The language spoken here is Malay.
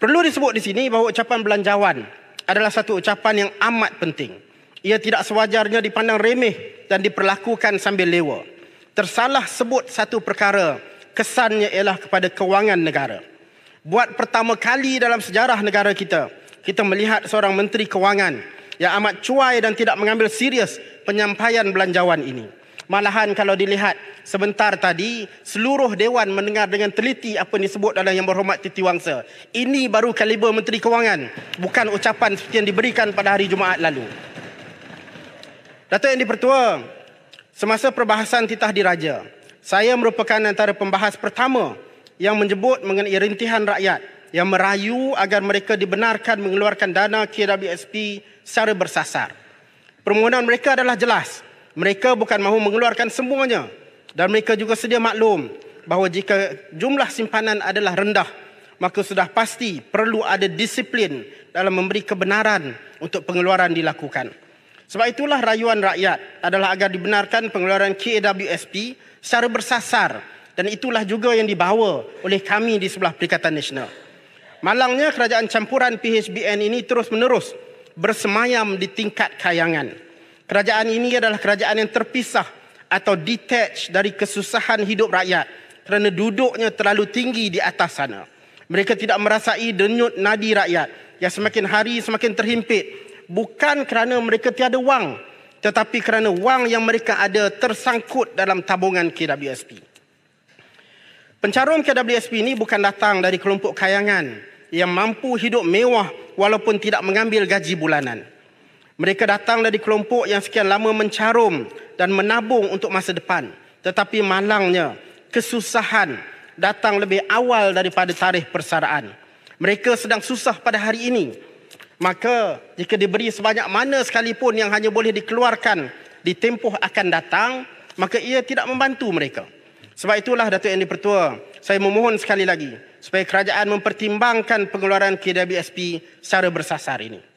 Perlu disebut di sini bahawa ucapan belanjawan adalah satu ucapan yang amat penting. Ia tidak sewajarnya dipandang remeh dan diperlakukan sambil lewa. Tersalah sebut satu perkara, kesannya ialah kepada kewangan negara. Buat pertama kali dalam sejarah negara kita, kita melihat seorang menteri kewangan yang amat cuai dan tidak mengambil serius penyampaian belanjawan ini. Malahan kalau dilihat sebentar tadi, seluruh Dewan mendengar dengan teliti apa yang disebut oleh Yang Berhormat Titi Wangsa. Ini baru kaliber Menteri Kewangan, bukan ucapan seperti yang diberikan pada hari Jumaat lalu. Datuk Yang Dipertua, semasa perbahasan titah diraja, saya merupakan antara pembahas pertama yang menyebut mengenai rintihan rakyat yang merayu agar mereka dibenarkan mengeluarkan dana KWSP secara bersasar. Permohonan mereka adalah jelas. Mereka bukan mahu mengeluarkan semuanya dan mereka juga sedia maklum bahawa jika jumlah simpanan adalah rendah, maka sudah pasti perlu ada disiplin dalam memberi kebenaran untuk pengeluaran dilakukan. Sebab itulah rayuan rakyat adalah agar dibenarkan pengeluaran KAWSP secara bersasar dan itulah juga yang dibawa oleh kami di sebelah Perikatan Nasional. Malangnya kerajaan campuran PHBN ini terus-menerus bersemayam di tingkat kayangan. Kerajaan ini adalah kerajaan yang terpisah atau detached dari kesusahan hidup rakyat kerana duduknya terlalu tinggi di atas sana. Mereka tidak merasai denyut nadi rakyat yang semakin hari semakin terhimpit. Bukan kerana mereka tiada wang tetapi kerana wang yang mereka ada tersangkut dalam tabungan KWSP. Pencarum KWSP ini bukan datang dari kelompok kayangan yang mampu hidup mewah walaupun tidak mengambil gaji bulanan. Mereka datang dari kelompok yang sekian lama mencarum dan menabung untuk masa depan. Tetapi malangnya, kesusahan datang lebih awal daripada tarikh persaraan. Mereka sedang susah pada hari ini. Maka jika diberi sebanyak mana sekalipun yang hanya boleh dikeluarkan di tempoh akan datang, maka ia tidak membantu mereka. Sebab itulah Datuk Yang Dipertua, saya memohon sekali lagi supaya kerajaan mempertimbangkan pengeluaran KWSP secara bersasar ini.